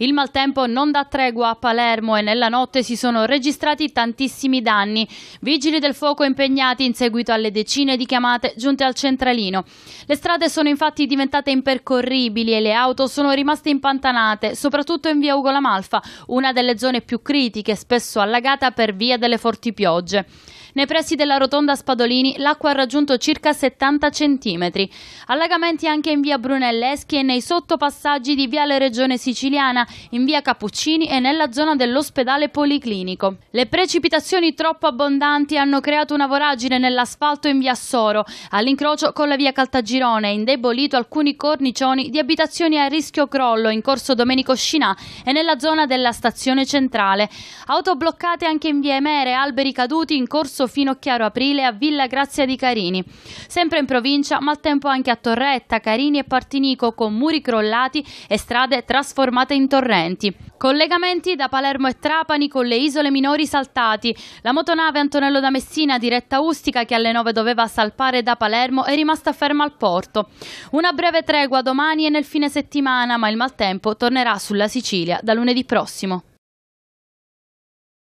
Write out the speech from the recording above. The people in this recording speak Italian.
Il maltempo non dà tregua a Palermo e nella notte si sono registrati tantissimi danni. Vigili del fuoco impegnati in seguito alle decine di chiamate giunte al centralino. Le strade sono infatti diventate impercorribili e le auto sono rimaste impantanate, soprattutto in via Ugola Malfa, una delle zone più critiche, spesso allagata per via delle forti piogge. Nei pressi della rotonda Spadolini l'acqua ha raggiunto circa 70 cm. Allagamenti anche in via Brunelleschi e nei sottopassaggi di Viale Regione Siciliana, in via Cappuccini e nella zona dell'ospedale Policlinico. Le precipitazioni troppo abbondanti hanno creato una voragine nell'asfalto in via Soro, all'incrocio con la via Caltagirone, indebolito alcuni cornicioni di abitazioni a rischio crollo in corso Domenico Scinà e nella zona della stazione centrale. Auto bloccate anche in via Emere, alberi caduti in corso fino a chiaro Aprile a Villa Grazia di Carini. Sempre in provincia, maltempo anche a Torretta, Carini e Partinico con muri crollati e strade trasformate in torrenti. Collegamenti da Palermo e Trapani con le isole minori saltati. La motonave Antonello da Messina, diretta Ustica, che alle 9 doveva salpare da Palermo, è rimasta ferma al porto. Una breve tregua domani e nel fine settimana, ma il maltempo tornerà sulla Sicilia da lunedì prossimo.